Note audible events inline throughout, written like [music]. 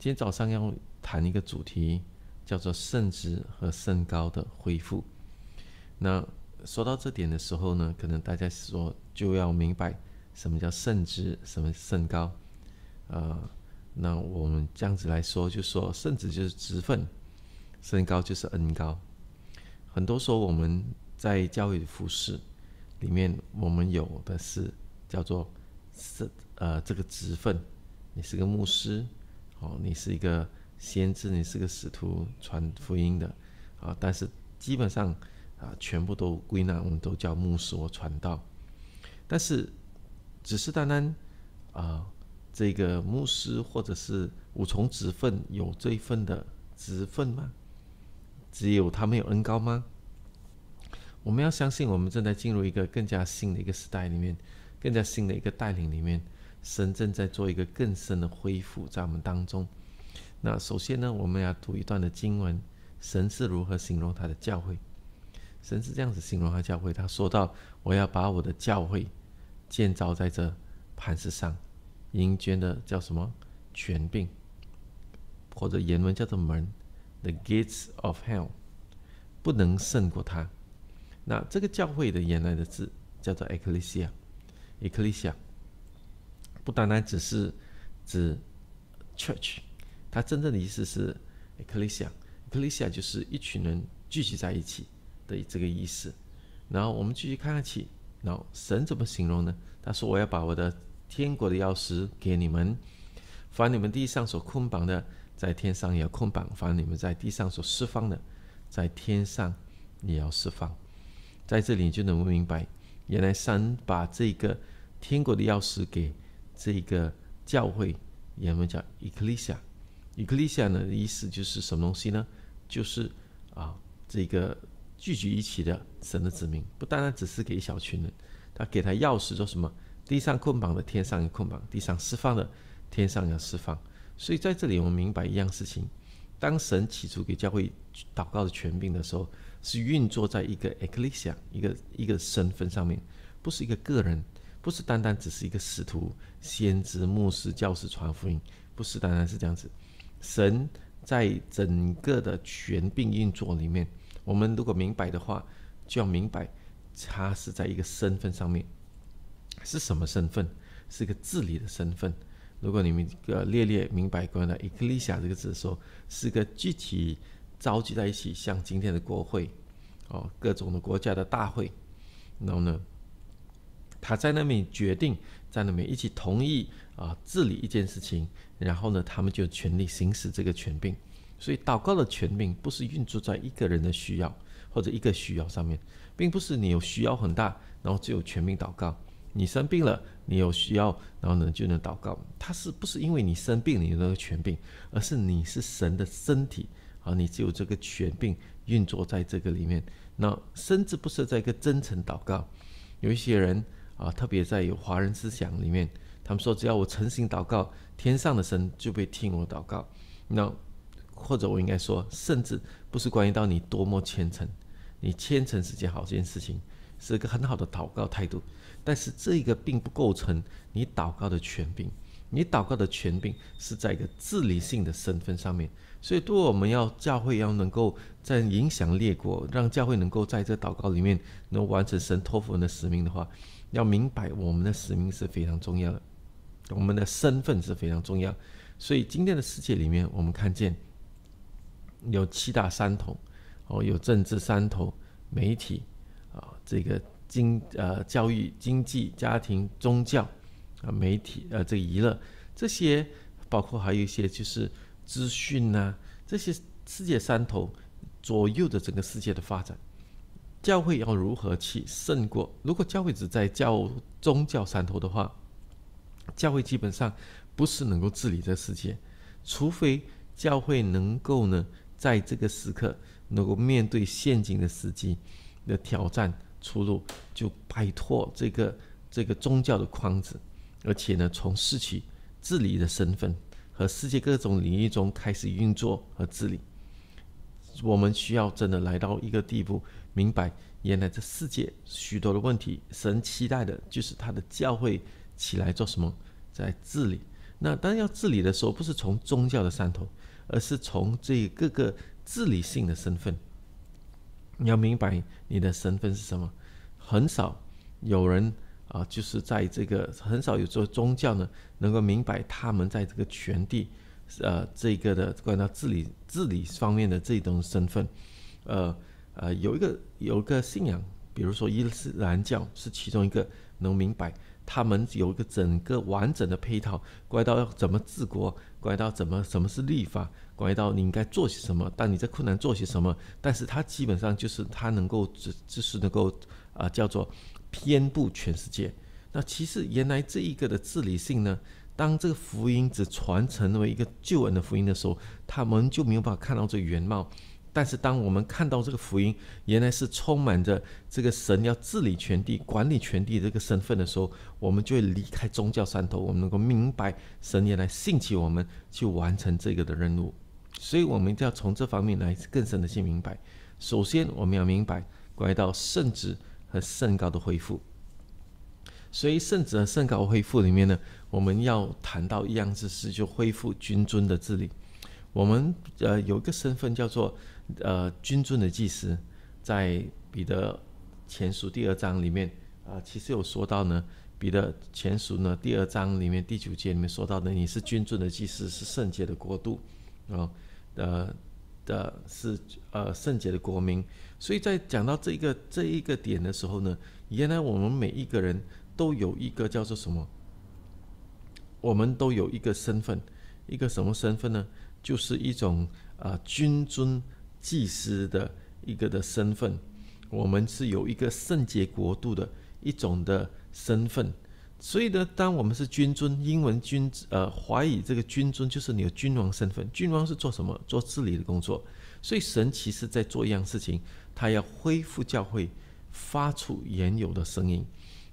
今天早上要谈一个主题，叫做肾值和肾高的恢复。那说到这点的时候呢，可能大家说就要明白什么叫肾值，什么肾高。啊，那我们这样子来说，就说肾值就是职分，肾高就是 N 高。很多时候我们在教育服饰里面，我们有的是叫做是呃这个职分，你是个牧师。哦，你是一个先知，你是个使徒传福音的，啊，但是基本上啊，全部都归纳，我们都叫牧师或传道，但是只是单单啊，这个牧师或者是五重职分有这一份的职分吗？只有他们有恩高吗？我们要相信，我们正在进入一个更加新的一个时代里面，更加新的一个带领里面。神正在做一个更深的恢复在我们当中。那首先呢，我们要读一段的经文，神是如何形容他的教会？神是这样子形容他教会，他说到：“我要把我的教会建造在这磐石上，英娟的叫什么？权柄，或者原文叫做门，the gates of hell，不能胜过他。那这个教会的原来的字叫做 ecclesia，ecclesia。”不单单只是指 church，它真正的意思是 eclesia，eclesia 就是一群人聚集在一起的这个意思。然后我们继续看下去，然后神怎么形容呢？他说：“我要把我的天国的钥匙给你们，凡你们地上所捆绑的，在天上也要捆绑；凡你们在地上所释放的，在天上也要释放。”在这里你就能够明白，原来神把这个天国的钥匙给。这个教会原们叫 Ecclesia，Ecclesia 呢意思就是什么东西呢？就是啊，这个聚集一起的神的子民，不单单只是给一小群人，他给他钥匙说什么，地上捆绑的天上有捆绑，地上释放的天上要释放。所以在这里我们明白一样事情，当神起初给教会祷告的权柄的时候，是运作在一个 Ecclesia 一个一个身份上面，不是一个个人。不是单单只是一个使徒、先知、牧师、教师传福音，不是单单是这样子。神在整个的全病运作里面，我们如果明白的话，就要明白他是在一个身份上面是什么身份，是个治理的身份。如果你们列列明白过来 e c l i s i a 这个字的时候，是个具体召集在一起，像今天的国会哦，各种的国家的大会，然后呢？他在那边决定，在那边一起同意啊治理一件事情，然后呢，他们就全力行使这个权柄。所以，祷告的权柄不是运作在一个人的需要或者一个需要上面，并不是你有需要很大，然后就有权柄祷告。你生病了，你有需要，然后呢就能祷告。它是不是因为你生病，你那个权柄，而是你是神的身体啊？你只有这个权柄运作在这个里面。那甚至不是在一个真诚祷告，有一些人。啊，特别在有华人思想里面，他们说只要我诚心祷告，天上的神就会听我祷告。那或者我应该说，甚至不是关于到你多么虔诚，你虔诚是件好这件事情，是一个很好的祷告态度。但是这个并不构成你祷告的权柄，你祷告的权柄是在一个治理性的身份上面。所以，如果我们要教会要能够在影响列国，让教会能够在这祷告里面能完成神托付人的使命的话。要明白我们的使命是非常重要的，我们的身份是非常重要。所以今天的世界里面，我们看见有七大三头，哦，有政治三头、媒体啊，这个经呃教育、经济、家庭、宗教啊，媒体呃这个娱乐这些，包括还有一些就是资讯呐，这些世界三头左右着整个世界的发展。教会要如何去胜过？如果教会只在教宗教上头的话，教会基本上不是能够治理这世界。除非教会能够呢，在这个时刻能够面对现今的时机的挑战，出路就摆脱这个这个宗教的框子，而且呢，从事起治理的身份和世界各种领域中开始运作和治理。我们需要真的来到一个地步。明白，原来这世界许多的问题，神期待的就是他的教会起来做什么，在治理。那当然要治理的时候，不是从宗教的上头，而是从这各个治理性的身份。你要明白你的身份是什么。很少有人啊，就是在这个很少有做宗教呢，能够明白他们在这个权地，呃，这个的关于到治理治理方面的这种身份，呃。呃，有一个有一个信仰，比如说伊斯兰教是其中一个能明白，他们有一个整个完整的配套，关于到要怎么治国，关于到怎么什么是立法，关于到你应该做些什么，当你在困难做些什么，但是他基本上就是他能够只就是能够啊叫做偏布全世界。那其实原来这一个的治理性呢，当这个福音只传承为一个救恩的福音的时候，他们就没有办法看到这原貌。但是，当我们看到这个福音原来是充满着这个神要治理全地、管理全地这个身份的时候，我们就会离开宗教山头，我们能够明白神原来兴起我们去完成这个的任务。所以，我们就要从这方面来更深的去明白。首先，我们要明白关于到圣旨和圣高的恢复。所以，圣旨和圣高恢复里面呢，我们要谈到一样之事，就恢复君尊的治理。我们呃有一个身份叫做。呃，君尊的祭司，在彼得前书第二章里面啊，其实有说到呢。彼得前书呢第二章里面第九节里面说到呢，你是君尊的祭司，是圣洁的国度，啊，呃，的，是呃，圣洁的国民。所以在讲到这一个这一个点的时候呢，原来我们每一个人都有一个叫做什么？我们都有一个身份，一个什么身份呢？就是一种啊，君尊。祭司的一个的身份，我们是有一个圣洁国度的一种的身份，所以呢，当我们是君尊，英文君，呃，华语这个君尊就是你的君王身份，君王是做什么？做治理的工作。所以神其实在做一样事情，他要恢复教会，发出原有的声音，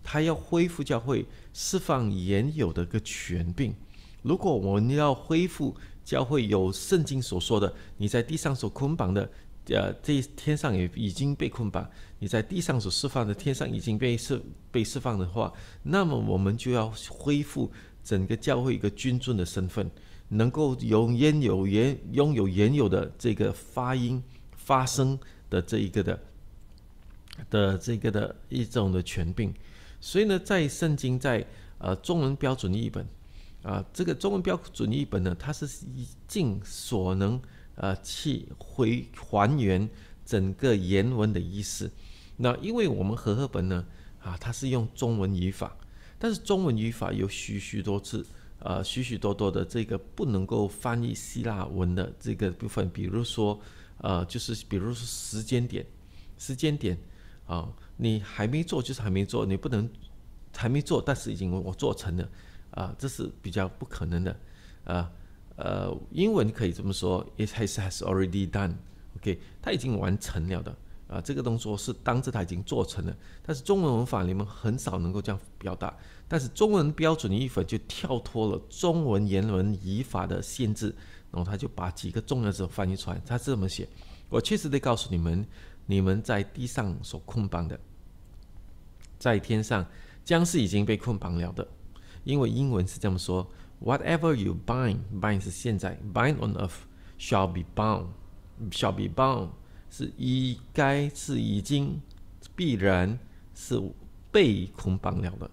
他要恢复教会，释放原有的个权柄。如果我们要恢复，教会有圣经所说的，你在地上所捆绑的，呃，这天上也已经被捆绑；你在地上所释放的，天上已经被释被释放的话，那么我们就要恢复整个教会一个君尊的身份，能够有原有原拥有原有的这个发音发声的这一个的的这个的一种的权柄。所以呢，在圣经在呃中文标准译本。啊，这个中文标准译本呢，它是尽所能呃去回还原整个原文的意思。那因为我们和合本呢，啊，它是用中文语法，但是中文语法有许许多次，呃，许许多多的这个不能够翻译希腊文的这个部分，比如说，呃，就是比如说时间点，时间点啊，你还没做就是还没做，你不能还没做，但是已经我做成了。啊，这是比较不可能的，啊，呃，英文可以这么说，it has has already done，OK，它已经完成了的，啊，这个动作是当这台已经做成了，但是中文文法里面很少能够这样表达，但是中文标准语法就跳脱了中文言文语法的限制，然后他就把几个重要字翻译出来，他是这么写，我确实得告诉你们，你们在地上所捆绑的，在天上将是已经被捆绑了的。因为英文是这么说：Whatever you bind，bind 是现在，bind on earth shall be bound，shall be bound 是应该是已经必然是被捆绑了的。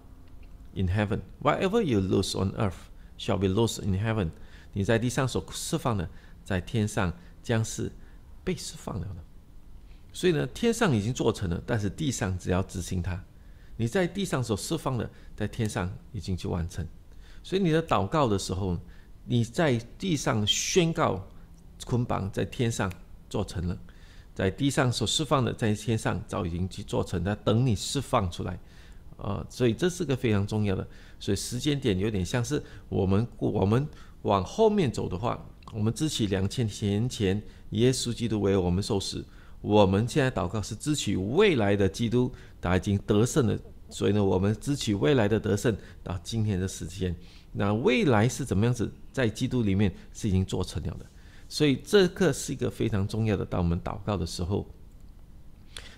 In heaven，whatever you lose on earth shall be lost in heaven。你在地上所释放的，在天上将是被释放了的。所以呢，天上已经做成了，但是地上只要执行它。你在地上所释放的，在天上已经去完成，所以你的祷告的时候，你在地上宣告捆绑，在天上做成了，在地上所释放的，在天上早已经去做成了，等你释放出来，呃，所以这是个非常重要的，所以时间点有点像是我们我们往后面走的话，我们支起两千年前耶稣基督为我们受死。我们现在祷告是支取未来的基督，他已经得胜了，所以呢，我们支取未来的得胜到今天的时间。那未来是怎么样子？在基督里面是已经做成了的，所以这个是一个非常重要的。当我们祷告的时候，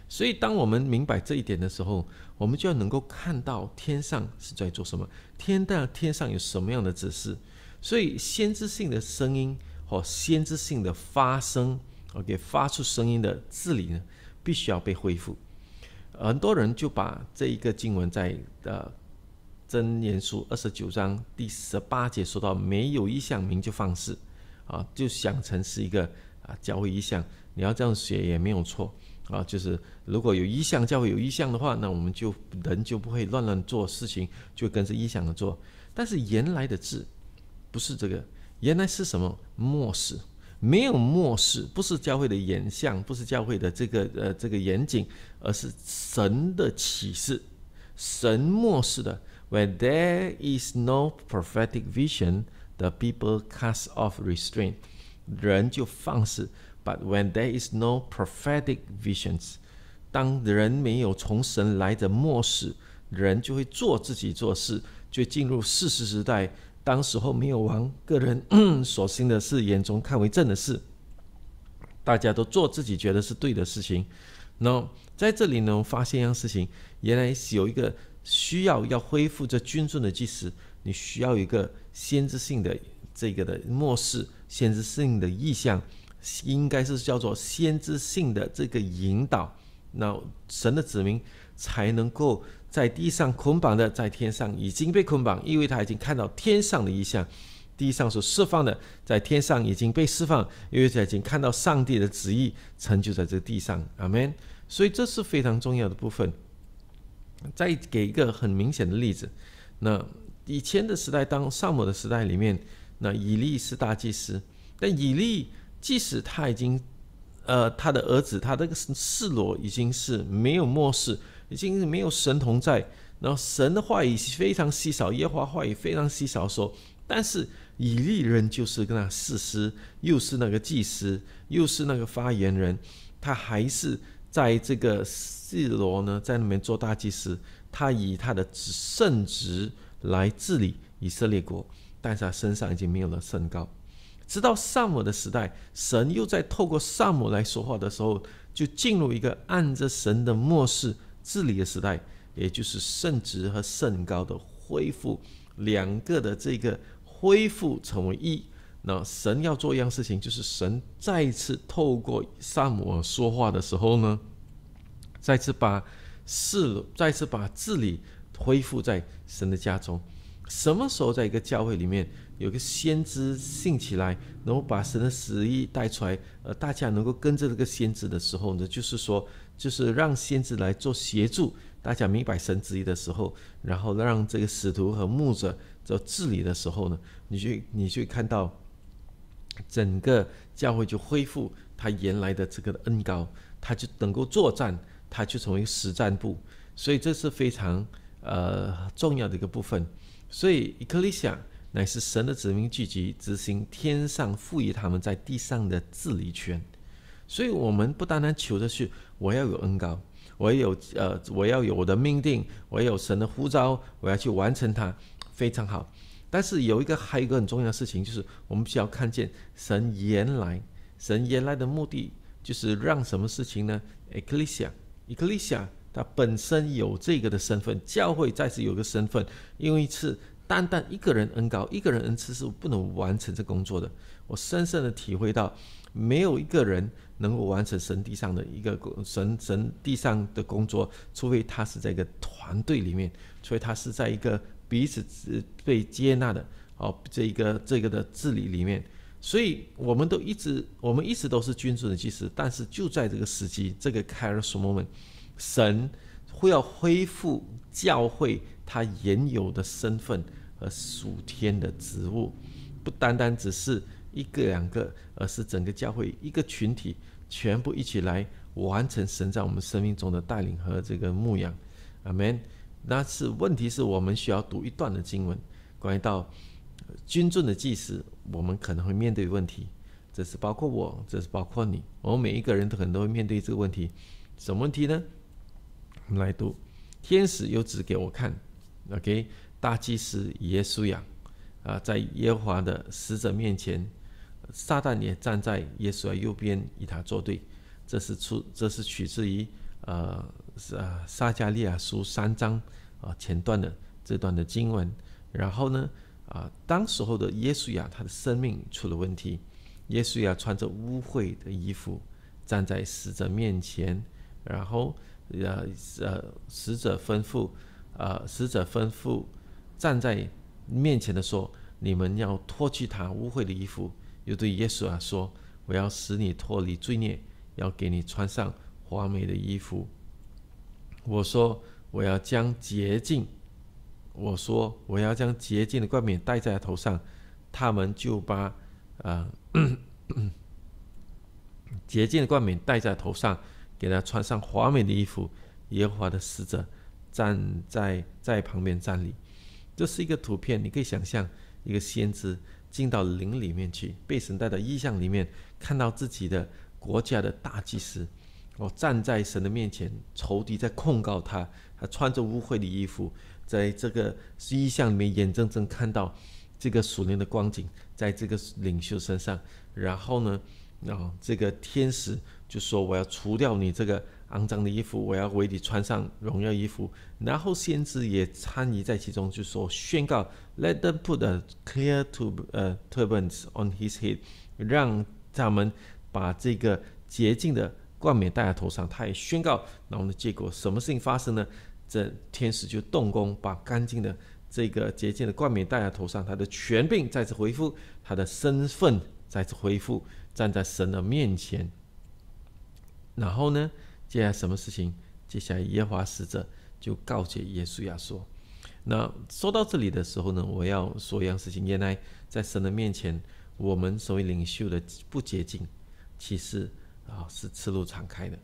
所以当我们明白这一点的时候，我们就要能够看到天上是在做什么，天的天上有什么样的指示。所以，先知性的声音或先知性的发声。OK，发出声音的治理呢，必须要被恢复。很多人就把这一个经文在的《真言书》二十九章第十八节说到，没有意向名就放肆啊，就想成是一个啊教会一意你要这样写也没有错啊。就是如果有一向，教会有意项的话，那我们就人就不会乱乱做事情，就跟着意向的做。但是原来的字不是这个，原来是什么？末世。没有漠视，不是教会的眼相，不是教会的这个呃这个严谨，而是神的启示。神漠视的，when there is no prophetic vision，the people cast off restraint，人就放肆。But when there is no prophetic visions，当人没有从神来的漠视，人就会做自己做事，就进入事实时代。当时候没有王，个人 [clears throat] 所兴的事眼中看为正的事，大家都做自己觉得是对的事情。那在这里呢，发现一样事情，原来是有一个需要要恢复这军尊的祭司，你需要一个先知性的这个的漠视，先知性的意向，应该是叫做先知性的这个引导，那神的子民才能够。在地上捆绑的，在天上已经被捆绑，因为他已经看到天上的意象；地上所释放的，在天上已经被释放，因为他已经看到上帝的旨意成就在这地上。阿门。所以这是非常重要的部分。再给一个很明显的例子：那以前的时代，当上摩的时代里面，那以利是大祭司，但以利即使他已经，呃，他的儿子他这个示罗已经是没有末世。已经没有神同在，然后神的话语非常稀少，耶和华话语非常稀少的时候，但是以利人就是那个师，又是那个祭司，又是那个发言人，他还是在这个四罗呢，在那边做大祭司，他以他的圣职来治理以色列国，但是他身上已经没有了圣高。直到萨姆的时代，神又在透过萨姆来说话的时候，就进入一个按着神的末世。治理的时代，也就是圣职和圣高的恢复，两个的这个恢复成为一。那神要做一样事情，就是神再次透过萨姆尔说话的时候呢，再次把事，再次把治理恢复在神的家中。什么时候在一个教会里面有个先知信起来，能够把神的旨意带出来，呃，大家能够跟着这个先知的时候呢，就是说。就是让先知来做协助，大家明白神旨意的时候，然后让这个使徒和牧者做治理的时候呢，你去你去看到整个教会就恢复他原来的这个恩膏，他就能够作战，他就成为实战部，所以这是非常呃重要的一个部分。所以，一克利亚乃是神的子民聚集，执行天上赋予他们在地上的治理权。所以我们不单单求的是我要有恩高，我有呃我要有我的命定，我有神的呼召，我要去完成它，非常好。但是有一个还有一个很重要的事情，就是我们需要看见神原来神原来的目的就是让什么事情呢？Ecclesia，Ecclesia 它本身有这个的身份，教会再次有个身份，因为是。单单一个人恩高，一个人恩次是不能完成这工作的。我深深的体会到，没有一个人能够完成神地上的一个工，神神地上的工作，除非他是在一个团队里面，所以他是在一个彼此被接纳的，哦，这一个这个的治理里面。所以我们都一直，我们一直都是君主的祭司，但是就在这个时机，这个 c a r e l s moment，神会要恢复教会。他原有的身份和属天的职务，不单单只是一个两个，而是整个教会一个群体，全部一起来完成神在我们生命中的带领和这个牧养。阿 m n 那是问题是我们需要读一段的经文，关于到军准的计时，我们可能会面对问题。这是包括我，这是包括你，我们每一个人都可能都会面对这个问题。什么问题呢？我们来读，天使又指给我看。OK，大祭司耶稣亚啊，在耶和华的使者面前，撒旦也站在耶稣的右边，与他作对。这是出，这是取自于呃，是啊，撒加利亚书三章啊前段的这段的经文。然后呢，啊，当时候的耶稣亚他的生命出了问题，耶稣亚穿着污秽的衣服站在使者面前，然后，呃呃，使者吩咐。呃，使者吩咐站在面前的说：“你们要脱去他污秽的衣服。”又对耶稣啊说：“我要使你脱离罪孽，要给你穿上华美的衣服。”我说：“我要将洁净。”我说：“我要将洁净的冠冕戴在头上。”他们就把啊 [coughs] 洁净的冠冕戴在头上，给他穿上华美的衣服。耶和华的使者。站在在旁边站立，这是一个图片，你可以想象一个先知进到灵里面去，被神带到异象里面，看到自己的国家的大祭司，哦，站在神的面前，仇敌在控告他，他穿着污秽的衣服，在这个异象里面眼睁睁看到这个鼠年的光景在这个领袖身上，然后呢，哦，这个天使就说我要除掉你这个。肮脏的衣服，我要为你穿上荣耀衣服。然后先知也参与在其中，就说宣告：“Let them put a clear to 呃 turbans on his head。”让他们把这个洁净的冠冕戴在头上。他也宣告。然后呢，结果什么事情发生呢？这天使就动工，把干净的这个洁净的冠冕戴在头上。他的权柄再次恢复，他的身份再次恢复，站在神的面前。然后呢？接下来什么事情？接下来，耶华使者就告诫耶稣亚说：“那说到这里的时候呢，我要说一样事情。原来在神的面前，我们所谓领袖的不洁净，其实啊是赤露敞开的。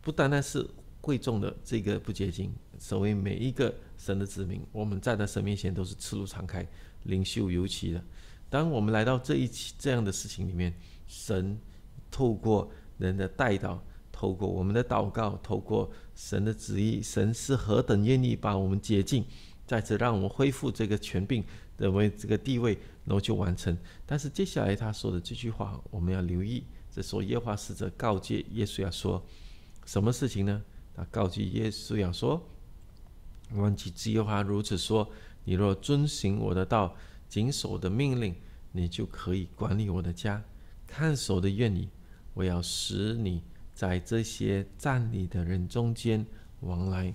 不单单是贵重的这个不洁净，所谓每一个神的子民，我们站在神面前都是赤露敞开，领袖尤其的。当我们来到这一期这样的事情里面，神透过人的带导。”透过我们的祷告，透过神的旨意，神是何等愿意把我们洁净，再次让我们恢复这个权柄的为这个地位，然后去完成。但是接下来他说的这句话，我们要留意，这说耶华使者告诫耶稣要说什么事情呢？他告诫耶稣要说：“忘记自由话如此说，你若遵循我的道，谨守的命令，你就可以管理我的家，看守的愿你，我要使你。”在这些站立的人中间往来，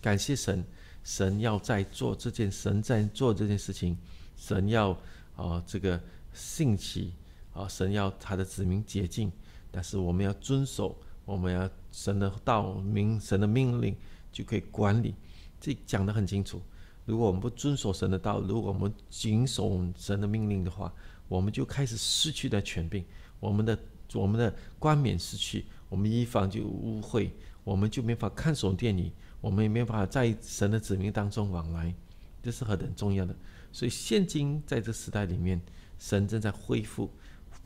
感谢神，神要在做这件，神在做这件事情，神要啊这个兴起啊，神要他的子民洁净，但是我们要遵守，我们要神的道，明神的命令就可以管理。这讲得很清楚。如果我们不遵守神的道，如果我们谨守神的命令的话，我们就开始失去了权柄，我们的我们的冠冕失去。我们一方就污秽，我们就没法看守电影，我们也没法在神的子民当中往来，这是很很重要的！所以现今在这时代里面，神正在恢复，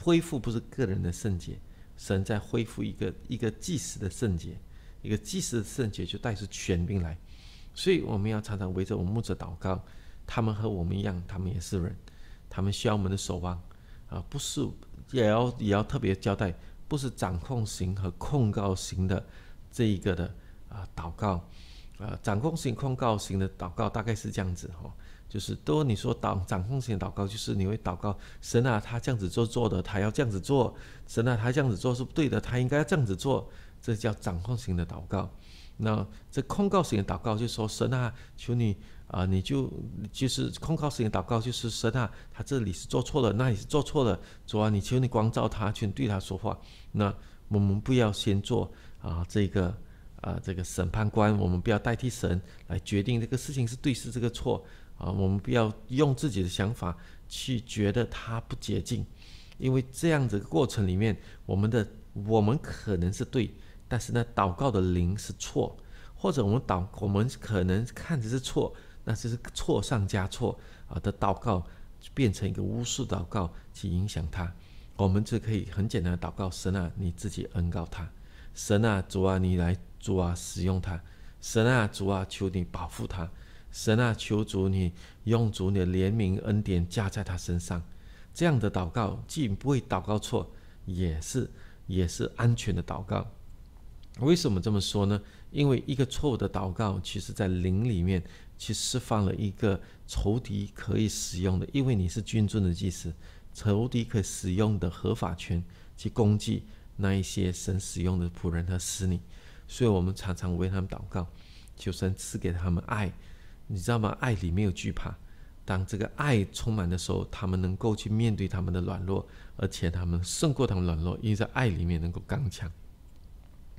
恢复不是个人的圣洁，神在恢复一个一个即时的圣洁，一个即时的圣洁就带出全柄来。所以我们要常常围着我们牧者祷告，他们和我们一样，他们也是人，他们需要我们的守望啊！不是，也要也要特别交代。不是掌控型和控告型的这一个的啊祷告，啊掌控型控告型的祷告大概是这样子哦，就是都你说祷掌控型祷告就是你会祷告神啊他这样子做做的他要这样子做，神啊他这样子做是不对的，他应该要这样子做，这叫掌控型的祷告。那这控告的祷告就说神啊，求你啊，你就就是控告的祷告，就是神啊，他这里是做错了，那也是做错了，主啊，你求你光照他，求你对他说话。那我们不要先做啊，这个啊，这个审判官，我们不要代替神来决定这个事情是对是这个错啊，我们不要用自己的想法去觉得他不洁净，因为这样子过程里面，我们的我们可能是对。但是呢，祷告的灵是错，或者我们祷，我们可能看着是错，那就是错上加错啊的祷告，变成一个巫术祷告去影响他。我们就可以很简单的祷告：神啊，你自己恩告他；神啊，主啊，你来主啊使用他；神啊，主啊，求你保护他；神啊，求主你用主你的怜悯恩典加在他身上。这样的祷告既不会祷告错，也是也是安全的祷告。为什么这么说呢？因为一个错误的祷告，其实在灵里面去释放了一个仇敌可以使用的，因为你是君尊的祭司，仇敌可使用的合法权去攻击那一些神使用的仆人和使女。所以我们常常为他们祷告，求神赐给他们爱。你知道吗？爱里面有惧怕，当这个爱充满的时候，他们能够去面对他们的软弱，而且他们胜过他们软弱，因为在爱里面能够刚强。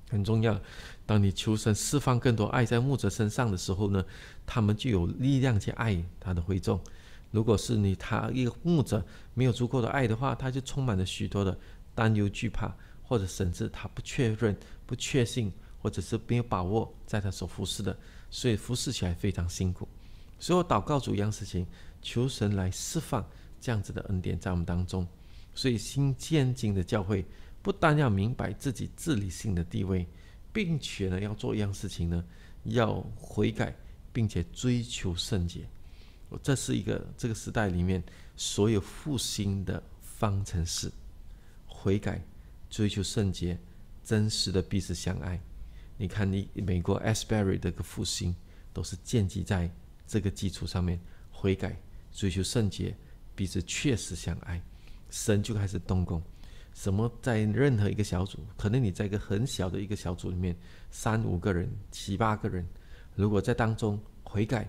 很重要，当你求神释放更多爱在牧者身上的时候呢，他们就有力量去爱他的会众。如果是你他一个牧者没有足够的爱的话，他就充满了许多的担忧、惧怕，或者甚至他不确认、不确信，或者是没有把握在他所服侍的，所以服侍起来非常辛苦。所以我祷告主杨世情，求神来释放这样子的恩典在我们当中。所以新建经的教会。不但要明白自己自理性的地位，并且呢，要做一样事情呢，要悔改，并且追求圣洁。这是一个这个时代里面所有复兴的方程式：悔改、追求圣洁、真实的彼此相爱。你看，你美国 Asbury 的个复兴，都是建基在这个基础上面：悔改、追求圣洁、彼此确实相爱，神就开始动工。什么在任何一个小组，可能你在一个很小的一个小组里面，三五个人、七八个人，如果在当中悔改、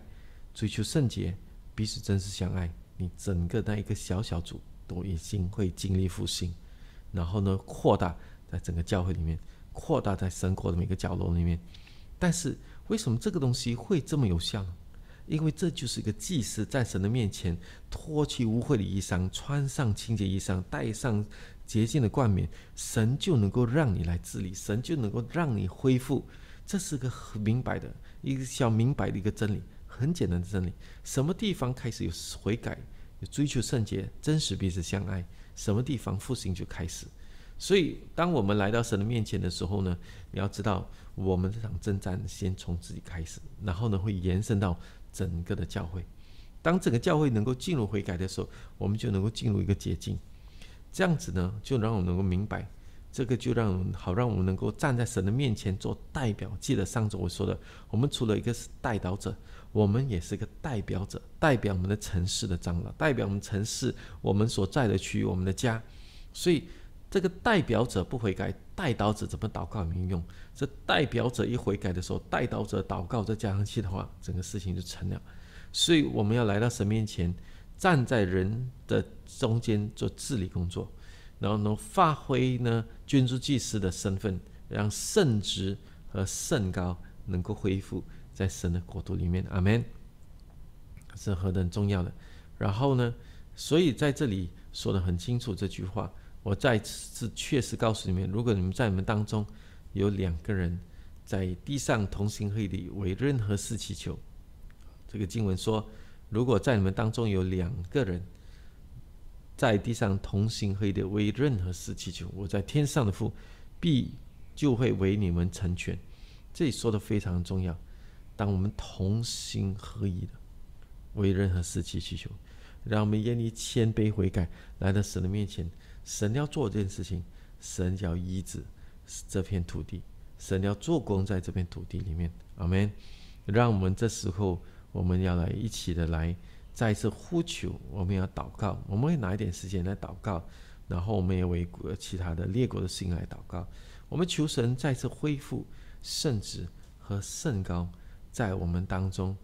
追求圣洁、彼此真实相爱，你整个那一个小小组都已经会经历复兴，然后呢扩大在整个教会里面，扩大在生活的每个角落里面。但是为什么这个东西会这么有效？因为这就是一个祭司在神的面前脱去污秽的衣裳，穿上清洁衣裳，戴上。捷径的冠冕，神就能够让你来治理，神就能够让你恢复，这是个很明白的，一个小明白的一个真理，很简单的真理。什么地方开始有悔改，有追求圣洁，真实彼此相爱，什么地方复兴就开始。所以，当我们来到神的面前的时候呢，你要知道，我们这场征战先从自己开始，然后呢，会延伸到整个的教会。当整个教会能够进入悔改的时候，我们就能够进入一个捷径。这样子呢，就让我们能够明白，这个就让好让我们能够站在神的面前做代表。记得上周我说的，我们除了一个是代表者，我们也是个代表者，代表我们的城市的长老，代表我们城市我们所在的区域，我们的家。所以这个代表者不悔改，代表者怎么祷告也没用。这代表者一悔改的时候，代表者祷告再加上去的话，整个事情就成了。所以我们要来到神面前。站在人的中间做治理工作，然后能发挥呢君主祭司的身份，让圣职和圣高能够恢复在神的国度里面。阿门，是何等重要的！然后呢，所以在这里说的很清楚这句话，我再次确实告诉你们：如果你们在你们当中有两个人在地上同行会里为任何事祈求，这个经文说。如果在你们当中有两个人在地上同心合意的为任何事祈求，我在天上的父必就会为你们成全。这里说的非常重要。当我们同心合意的为任何事祈求，让我们愿意谦卑悔改来到神的面前。神要做这件事情，神要医治这片土地，神要做工在这片土地里面。阿门。让我们这时候。我们要来一起的来，再一次呼求，我们要祷告，我们会拿一点时间来祷告，然后我们也为其他的列国的信来祷告，我们求神再次恢复圣旨和圣高在我们当中。